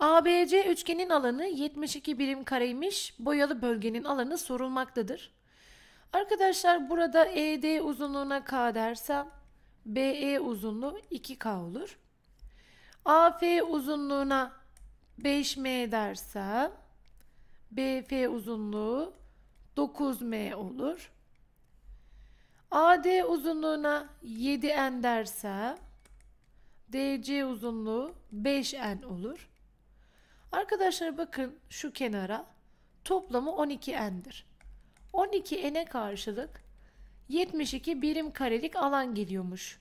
ABC üçgenin alanı 72 birim kareymiş. Boyalı bölgenin alanı sorulmaktadır. Arkadaşlar burada ED uzunluğuna K dersem BE uzunluğu 2K olur. AF uzunluğuna 5M dersem BF uzunluğu 9M olur. AD uzunluğuna 7N dersem DC uzunluğu 5N olur. Arkadaşlar bakın şu kenara toplamı 12n'dir. 12n'e karşılık 72 birim karelik alan geliyormuş.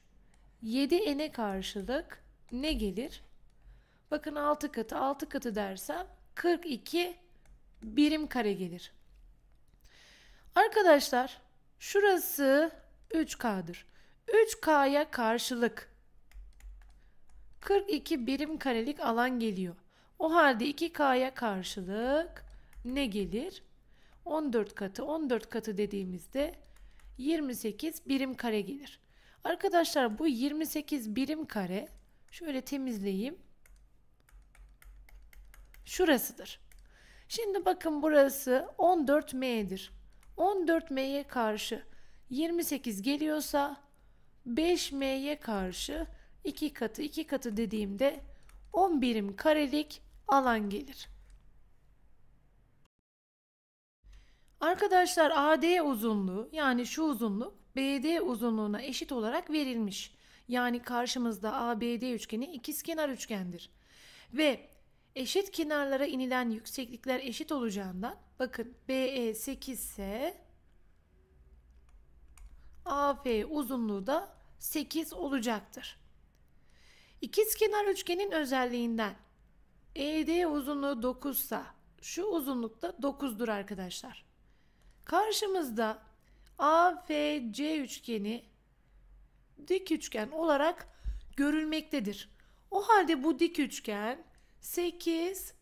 7n'e karşılık ne gelir? Bakın 6 katı 6 katı dersem 42 birim kare gelir. Arkadaşlar şurası 3K'dır. 3K'ya karşılık 42 birim karelik alan geliyor. O halde 2K'ya karşılık ne gelir? 14 katı 14 katı dediğimizde 28 birim kare gelir. Arkadaşlar bu 28 birim kare şöyle temizleyeyim. Şurasıdır. Şimdi bakın burası 14M'dir. 14M'ye karşı 28 geliyorsa 5M'ye karşı 2 katı 2 katı dediğimde 10 birim karelik alan gelir. Arkadaşlar AD uzunluğu yani şu uzunluk BD uzunluğuna eşit olarak verilmiş. Yani karşımızda ABD üçgeni ikizkenar üçgendir. Ve eşit kenarlara inilen yükseklikler eşit olacağından bakın BE 8 ise AF uzunluğu da 8 olacaktır. İkizkenar üçgenin özelliğinden ED uzunluğu 9 sa şu uzunlukta 9'dur arkadaşlar. Karşımızda AFC üçgeni dik üçgen olarak görülmektedir. O halde bu dik üçgen 8,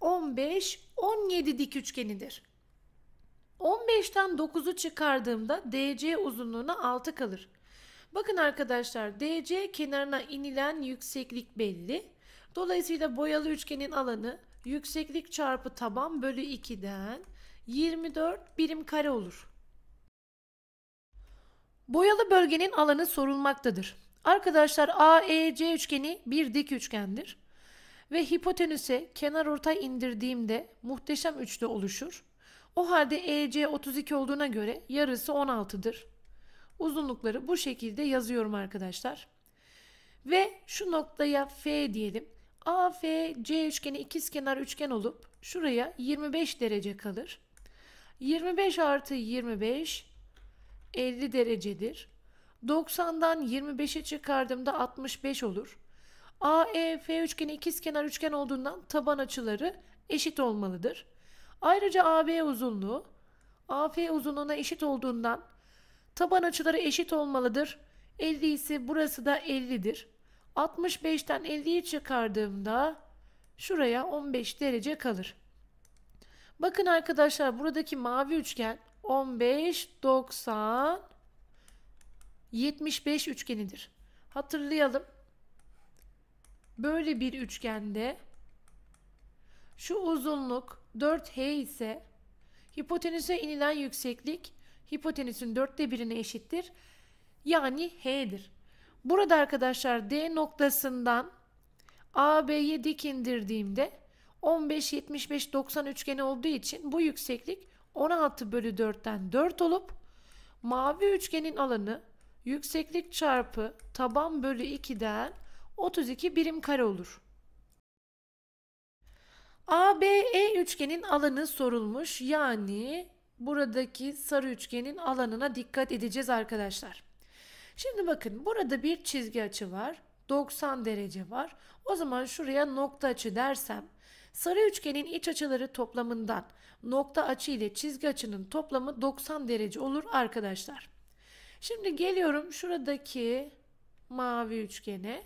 15, 17 dik üçgenidir. 15'ten 9'u çıkardığımda DC uzunluğuna 6 kalır. Bakın arkadaşlar DC kenarına inilen yükseklik belli. Dolayısıyla boyalı üçgenin alanı yükseklik çarpı taban bölü 2'den 24 birim kare olur. Boyalı bölgenin alanı sorulmaktadır. Arkadaşlar AEC üçgeni bir dik üçgendir ve hipotenüse kenar ortay indirdiğimde muhteşem üçlü oluşur. O halde EC 32 olduğuna göre yarısı 16'dır. Uzunlukları bu şekilde yazıyorum arkadaşlar. Ve şu noktaya F diyelim. AFC üçgeni ikizkenar üçgen olup şuraya 25 derece kalır. 25 artı 25 50 derecedir. 90'dan 25'e çıkardığımda 65 olur. AEF üçgeni ikizkenar üçgen olduğundan taban açıları eşit olmalıdır. Ayrıca AB uzunluğu AF uzunluğuna eşit olduğundan taban açıları eşit olmalıdır. 50 ise burası da 50'dir. 65'ten 50'yi çıkardığımda şuraya 15 derece kalır. Bakın arkadaşlar buradaki mavi üçgen 15, 90, 75 üçgenidir. Hatırlayalım. Böyle bir üçgende şu uzunluk 4H ise hipotenüse inilen yükseklik hipotenüsün dörtte birine eşittir. Yani H'dir. Burada arkadaşlar D noktasından AB'ye dik indirdiğimde 15, 75, 90 üçgeni olduğu için bu yükseklik 16 bölü 4'ten 4 olup mavi üçgenin alanı yükseklik çarpı taban bölü 2'den 32 birim kare olur. ABE üçgenin alanı sorulmuş. Yani buradaki sarı üçgenin alanına dikkat edeceğiz arkadaşlar. Şimdi bakın burada bir çizgi açı var. 90 derece var. O zaman şuraya nokta açı dersem sarı üçgenin iç açıları toplamından nokta açı ile çizgi açının toplamı 90 derece olur arkadaşlar. Şimdi geliyorum şuradaki mavi üçgene.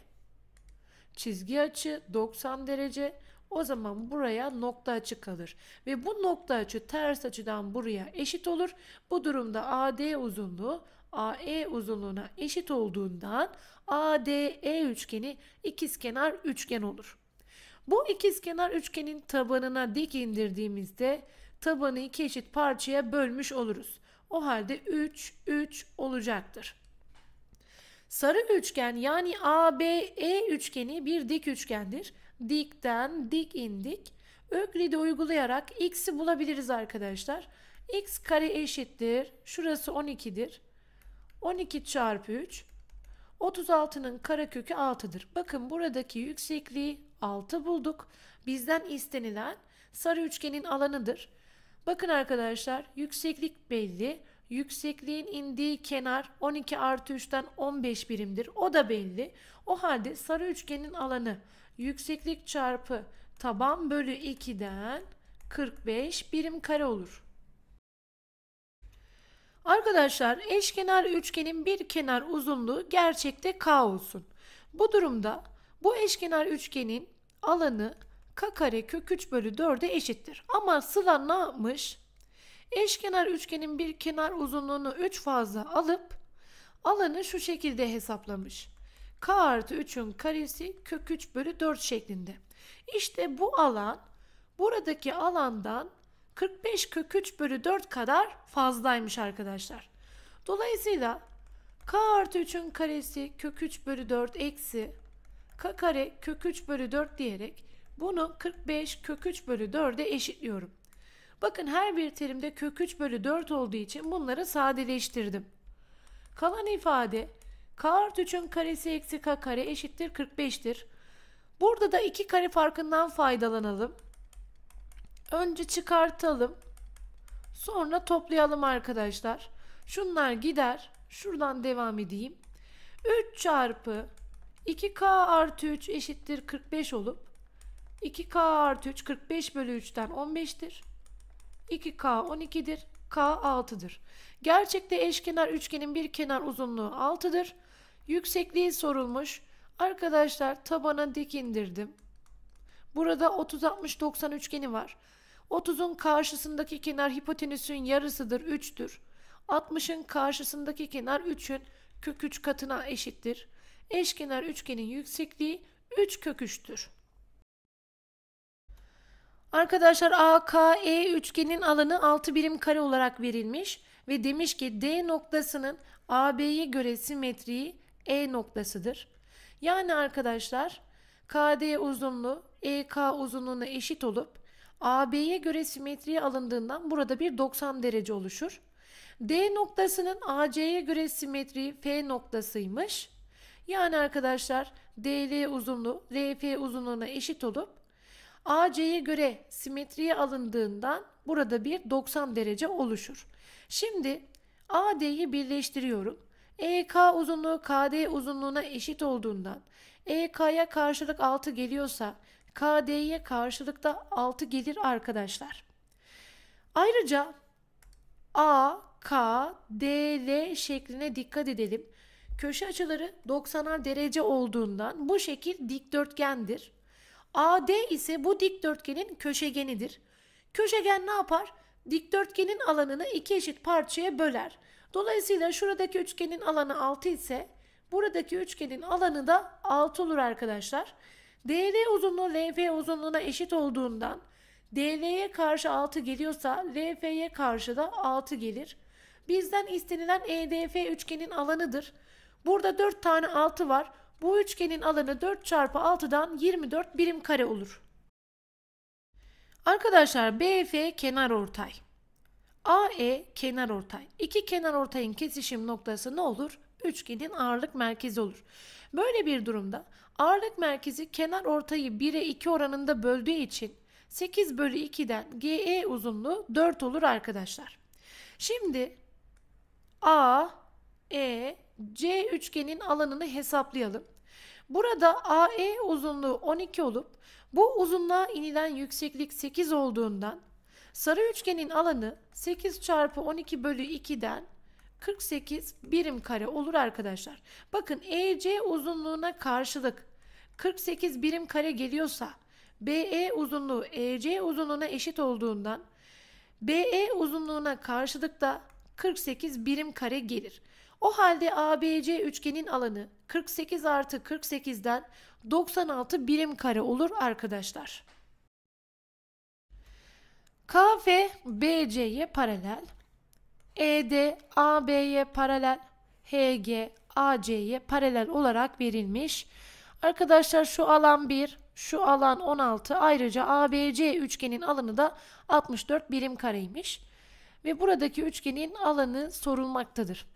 Çizgi açı 90 derece. O zaman buraya nokta açı kalır ve bu nokta açı ters açıdan buraya eşit olur. Bu durumda AD uzunluğu AE uzunluğuna eşit olduğundan ADE üçgeni ikizkenar üçgen olur. Bu ikizkenar üçgenin tabanına dik indirdiğimizde tabanı iki eşit parçaya bölmüş oluruz. O halde 3 3 olacaktır. Sarı üçgen yani ABE üçgeni bir dik üçgendir. Dikten dik indik. Öklid'i uygulayarak x'i bulabiliriz arkadaşlar. x kare eşittir. Şurası 12'dir. 12 çarpı 3 36'nın karekökü 6'dır. Bakın buradaki yüksekliği 6 bulduk. Bizden istenilen sarı üçgenin alanıdır. Bakın arkadaşlar yükseklik belli. Yüksekliğin indiği kenar 12 artı 3'ten 15 birimdir. O da belli. O halde sarı üçgenin alanı yükseklik çarpı taban bölü 2'den 45 birim kare olur. Arkadaşlar eşkenar üçgenin bir kenar uzunluğu gerçekte k olsun. Bu durumda bu eşkenar üçgenin alanı k kare kök 3 bölü 4'e eşittir. Ama Sıla ne yapmış? Eşkenar üçgenin bir kenar uzunluğunu 3 fazla alıp alanı şu şekilde hesaplamış. k artı 3'ün karesi kök 3 bölü 4 şeklinde. İşte bu alan buradaki alandan 45 kök 3 bölü 4 kadar fazlaymış arkadaşlar. Dolayısıyla k artı 3'ün karesi kök 3 bölü 4 eksi k kare kök 3 bölü 4 diyerek bunu 45 kök 3 bölü 4'e eşitliyorum. Bakın her bir terimde kök 3 bölü 4 olduğu için bunları sadeleştirdim. Kalan ifade k artı 3'ün karesi eksi k kare eşittir 45'tir. Burada da iki kare farkından faydalanalım. Önce çıkartalım. Sonra toplayalım arkadaşlar. Şunlar gider. Şuradan devam edeyim. 3 çarpı 2k artı 3 eşittir 45 olup 2k artı 3 45 bölü 3'ten 15'tir. 2k 12'dir. k 6'dır. Gerçekte eşkenar üçgenin bir kenar uzunluğu 6'dır. Yüksekliği sorulmuş. Arkadaşlar tabana dik indirdim. Burada 30 60 90 üçgeni var. 30'un karşısındaki kenar hipotenüsün yarısıdır 3'tür. 60'ın karşısındaki kenar 3'ün kök 3 katına eşittir. Eşkenar üçgenin yüksekliği 3 kök 3'tür. Arkadaşlar AKE üçgenin alanı 6 birim kare olarak verilmiş ve demiş ki D noktasının AB'ye göre simetriği E noktasıdır. Yani arkadaşlar KD uzunluğu EK uzunluğuna eşit olup AB'ye göre simetriye alındığından burada bir 90 derece oluşur. D noktasının AC'ye göre simetri F noktasıymış. Yani arkadaşlar DL uzunluğu RF uzunluğuna eşit olup AC'ye göre simetriye alındığından burada bir 90 derece oluşur. Şimdi AD'yi birleştiriyorum. EK uzunluğu KD uzunluğuna eşit olduğundan EK'ya karşılık 6 geliyorsa KD'ye karşılık da 6 gelir arkadaşlar. Ayrıca A, K, D, L şekline dikkat edelim. Köşe açıları 90'ar derece olduğundan bu şekil dikdörtgendir. AD ise bu dikdörtgenin köşegenidir. Köşegen ne yapar? Dikdörtgenin alanını iki eşit parçaya böler. Dolayısıyla şuradaki üçgenin alanı 6 ise buradaki üçgenin alanı da 6 olur arkadaşlar. DL uzunluğu LF uzunluğuna eşit olduğundan DL'ye karşı 6 geliyorsa LF'ye karşı da 6 gelir. Bizden istenilen EDF üçgenin alanıdır. Burada 4 tane 6 var. Bu üçgenin alanı 4 çarpı 6'dan 24 birim kare olur. Arkadaşlar BF kenar ortay. AE kenar ortay. İki kenar ortayın kesişim noktası ne olur? Üçgenin ağırlık merkezi olur. Böyle bir durumda ağırlık merkezi kenar ortayı 1'e 2 oranında böldüğü için 8 bölü 2'den GE uzunluğu 4 olur arkadaşlar. Şimdi A, E, C üçgenin alanını hesaplayalım. Burada AE uzunluğu 12 olup bu uzunluğa inilen yükseklik 8 olduğundan sarı üçgenin alanı 8 çarpı 12 bölü 2'den 48 birim kare olur arkadaşlar. Bakın EC uzunluğuna karşılık 48 birim kare geliyorsa BE uzunluğu EC uzunluğuna eşit olduğundan BE uzunluğuna karşılık da 48 birim kare gelir. O halde ABC üçgenin alanı 48 artı 48'den 96 birim kare olur arkadaşlar. KF BC'ye paralel. ED AB'ye paralel, HG AC'ye paralel olarak verilmiş. Arkadaşlar şu alan 1, şu alan 16 ayrıca ABC üçgenin alanı da 64 birim kareymiş. Ve buradaki üçgenin alanı sorulmaktadır.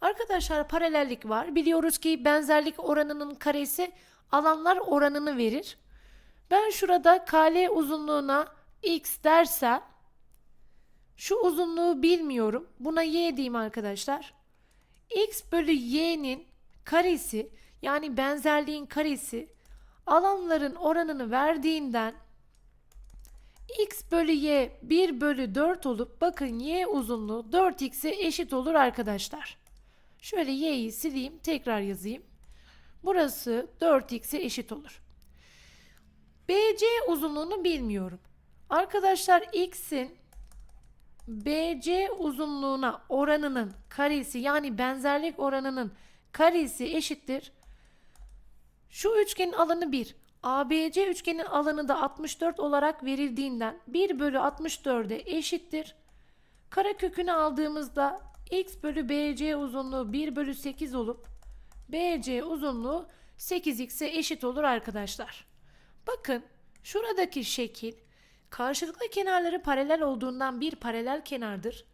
Arkadaşlar paralellik var. Biliyoruz ki benzerlik oranının karesi alanlar oranını verir. Ben şurada KL uzunluğuna x dersem şu uzunluğu bilmiyorum. Buna y diyeyim arkadaşlar. x bölü y'nin karesi yani benzerliğin karesi alanların oranını verdiğinden x bölü y 1 bölü 4 olup bakın y uzunluğu 4x'e eşit olur arkadaşlar. Şöyle y'yi sileyim tekrar yazayım. Burası 4x'e eşit olur. BC uzunluğunu bilmiyorum. Arkadaşlar x'in BC uzunluğuna oranının karesi yani benzerlik oranının karesi eşittir. Şu üçgenin alanı 1. ABC üçgenin alanı da 64 olarak verildiğinden 1 bölü 64'e eşittir. Kara kökünü aldığımızda x bölü BC uzunluğu 1 bölü 8 olup BC uzunluğu 8x'e eşit olur arkadaşlar. Bakın şuradaki şekil Karşılıklı kenarları paralel olduğundan bir paralel kenardır.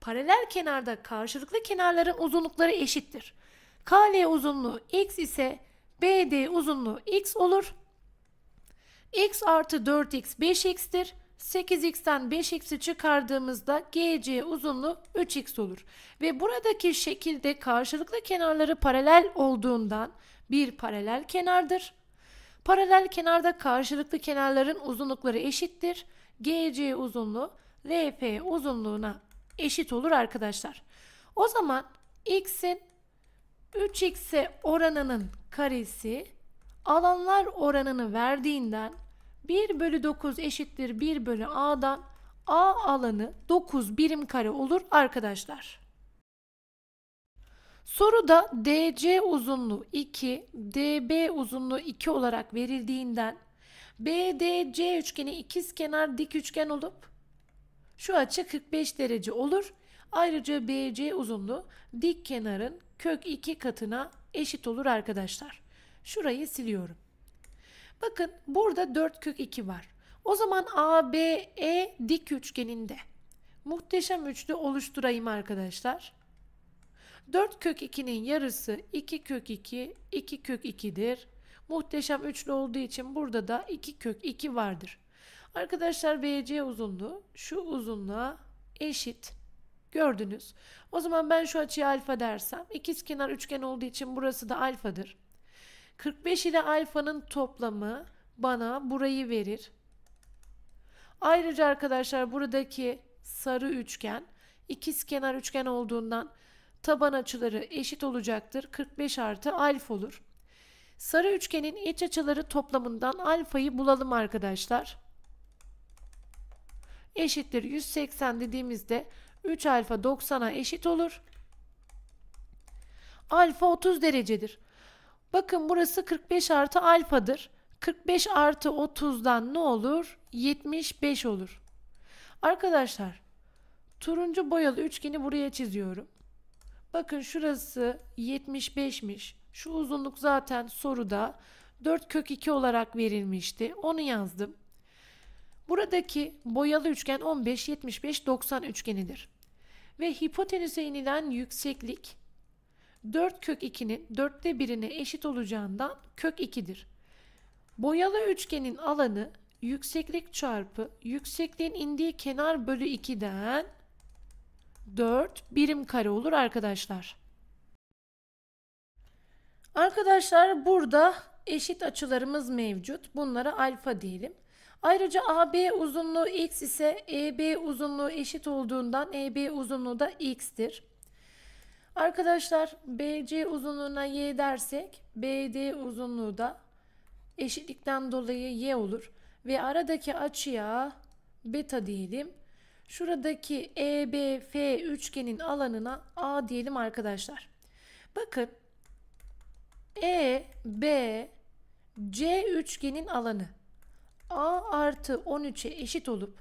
Paralel kenarda karşılıklı kenarların uzunlukları eşittir. KL uzunluğu x ise BD uzunluğu x olur. x artı 4x 5x'tir. 8x'ten 5x'i çıkardığımızda GC uzunluğu 3x olur. Ve buradaki şekilde karşılıklı kenarları paralel olduğundan bir paralel kenardır. Paralel kenarda karşılıklı kenarların uzunlukları eşittir. GC uzunluğu LP uzunluğuna eşit olur arkadaşlar. O zaman x'in 3x'e oranının karesi alanlar oranını verdiğinden 1 bölü 9 eşittir 1 bölü a'dan a alanı 9 birim kare olur arkadaşlar. Soruda DC uzunluğu 2, DB uzunluğu 2 olarak verildiğinden BDC üçgeni ikizkenar dik üçgen olup şu açı 45 derece olur. Ayrıca BC uzunluğu dik kenarın kök 2 katına eşit olur arkadaşlar. Şurayı siliyorum. Bakın burada 4 kök 2 var. O zaman ABE dik üçgeninde muhteşem üçlü oluşturayım arkadaşlar. 4 kök 2'nin yarısı 2 kök 2, 2 kök 2'dir. Muhteşem üçlü olduğu için burada da 2 kök 2 vardır. Arkadaşlar BC uzunluğu şu uzunluğa eşit. Gördünüz. O zaman ben şu açıya alfa dersem ikizkenar üçgen olduğu için burası da alfadır. 45 ile alfanın toplamı bana burayı verir. Ayrıca arkadaşlar buradaki sarı üçgen ikiz kenar üçgen olduğundan taban açıları eşit olacaktır. 45 artı alfa olur. Sarı üçgenin iç açıları toplamından alfayı bulalım arkadaşlar. Eşittir 180 dediğimizde 3 alfa 90'a eşit olur. Alfa 30 derecedir. Bakın burası 45 artı alfadır. 45 artı 30'dan ne olur? 75 olur. Arkadaşlar turuncu boyalı üçgeni buraya çiziyorum. Bakın şurası 75'miş. Şu uzunluk zaten soruda 4 kök 2 olarak verilmişti. Onu yazdım. Buradaki boyalı üçgen 15, 75, 90 üçgenidir. Ve hipotenüse inilen yükseklik 4 kök 2'nin 4'te 1'ine eşit olacağından kök 2'dir. Boyalı üçgenin alanı yükseklik çarpı yüksekliğin indiği kenar bölü 2'den 4 birim kare olur arkadaşlar. Arkadaşlar burada eşit açılarımız mevcut. Bunlara alfa diyelim. Ayrıca AB uzunluğu x ise EB uzunluğu eşit olduğundan EB uzunluğu da x'tir. Arkadaşlar BC uzunluğuna y dersek BD uzunluğu da eşitlikten dolayı y olur. Ve aradaki açıya beta diyelim. Şuradaki EBF üçgenin alanına A diyelim arkadaşlar. Bakın EBC üçgenin alanı A artı 13'e eşit olup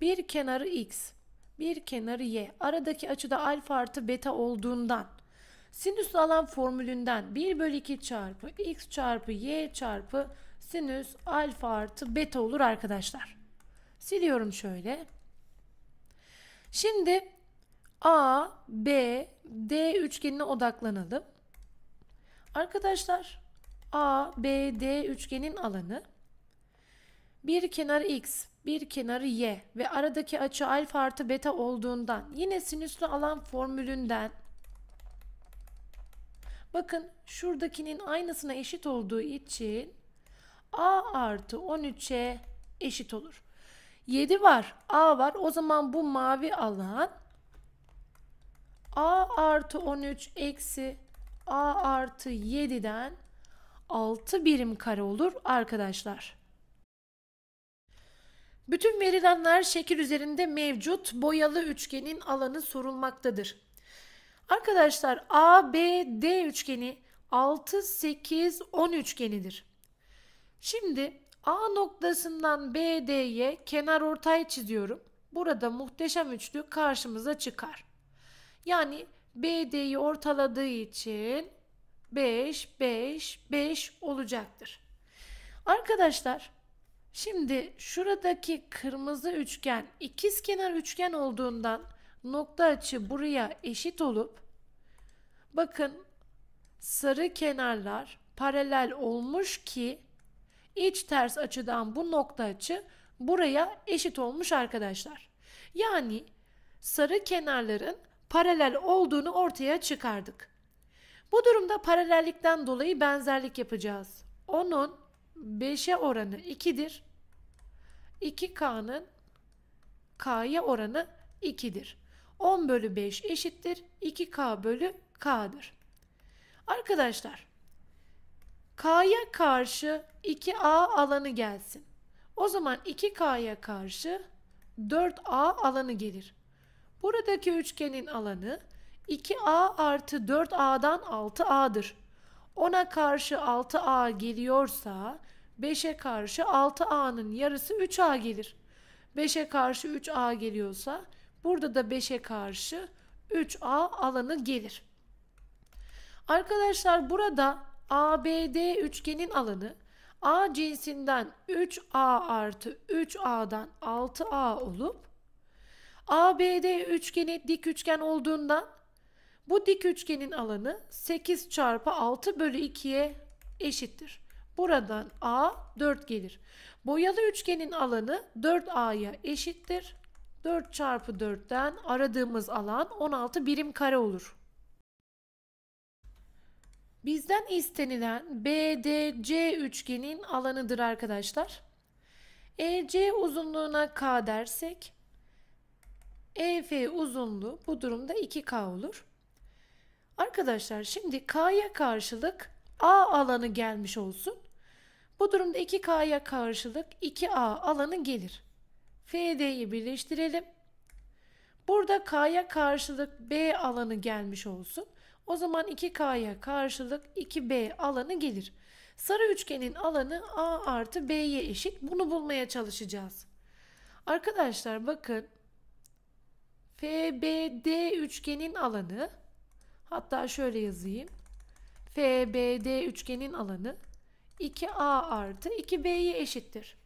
bir kenarı X bir kenarı Y aradaki açıda alfa artı beta olduğundan sinüs alan formülünden 1 bölü 2 çarpı X çarpı Y çarpı sinüs alfa artı beta olur arkadaşlar. Siliyorum şöyle. Şimdi A, B, D üçgenine odaklanalım. Arkadaşlar A, B, D üçgenin alanı bir kenar x, bir kenarı y ve aradaki açı alfa artı beta olduğundan yine sinüslü alan formülünden bakın şuradakinin aynısına eşit olduğu için a artı 13'e eşit olur. 7 var. A var. O zaman bu mavi alan A artı 13 eksi A artı 7'den 6 birim kare olur arkadaşlar. Bütün verilenler şekil üzerinde mevcut boyalı üçgenin alanı sorulmaktadır. Arkadaşlar ABD üçgeni 6 8 10 üçgenidir. Şimdi A noktasından BD'ye kenar ortay çiziyorum. Burada muhteşem üçlü karşımıza çıkar. Yani BD'yi ortaladığı için 5, 5, 5 olacaktır. Arkadaşlar şimdi şuradaki kırmızı üçgen ikiz kenar üçgen olduğundan nokta açı buraya eşit olup bakın sarı kenarlar paralel olmuş ki İç ters açıdan bu nokta açı buraya eşit olmuş arkadaşlar. Yani sarı kenarların paralel olduğunu ortaya çıkardık. Bu durumda paralellikten dolayı benzerlik yapacağız. Onun 5'e oranı 2'dir. 2K'nın K'ya oranı 2'dir. 10 bölü 5 eşittir. 2K bölü K'dır. Arkadaşlar K'ya karşı 2A alanı gelsin. O zaman 2K'ya karşı 4A alanı gelir. Buradaki üçgenin alanı 2A artı 4A'dan 6A'dır. 10'a karşı 6A geliyorsa 5'e karşı 6A'nın yarısı 3A gelir. 5'e karşı 3A geliyorsa burada da 5'e karşı 3A alanı gelir. Arkadaşlar burada ABD üçgenin alanı A cinsinden 3A artı 3A'dan 6A olup ABD üçgeni dik üçgen olduğundan bu dik üçgenin alanı 8 çarpı 6 bölü 2'ye eşittir. Buradan A 4 gelir. Boyalı üçgenin alanı 4A'ya eşittir. 4 çarpı 4'ten aradığımız alan 16 birim kare olur. Bizden istenilen BDC üçgenin alanıdır arkadaşlar. EC uzunluğuna K dersek EF uzunluğu bu durumda 2K olur. Arkadaşlar şimdi K'ya karşılık A alanı gelmiş olsun. Bu durumda 2K'ya karşılık 2A alanı gelir. FD'yi birleştirelim. Burada K'ya karşılık B alanı gelmiş olsun. O zaman 2K'ya karşılık 2B alanı gelir. Sarı üçgenin alanı A artı B'ye eşit. Bunu bulmaya çalışacağız. Arkadaşlar bakın. FBD üçgenin alanı hatta şöyle yazayım. FBD üçgenin alanı 2A artı 2B'ye eşittir.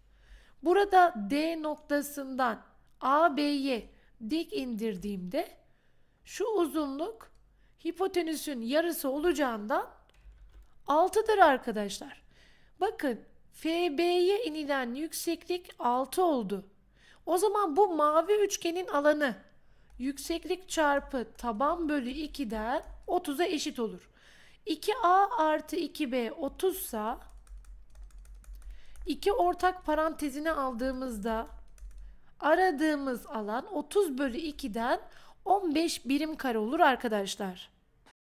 Burada D noktasından AB'ye dik indirdiğimde şu uzunluk hipotenüsün yarısı olacağından 6'dır arkadaşlar. Bakın FB'ye inilen yükseklik 6 oldu. O zaman bu mavi üçgenin alanı yükseklik çarpı taban bölü 2'den 30'a eşit olur. 2A artı 2B 30 sa iki ortak parantezine aldığımızda aradığımız alan 30 bölü 2'den 15 birim kare olur arkadaşlar.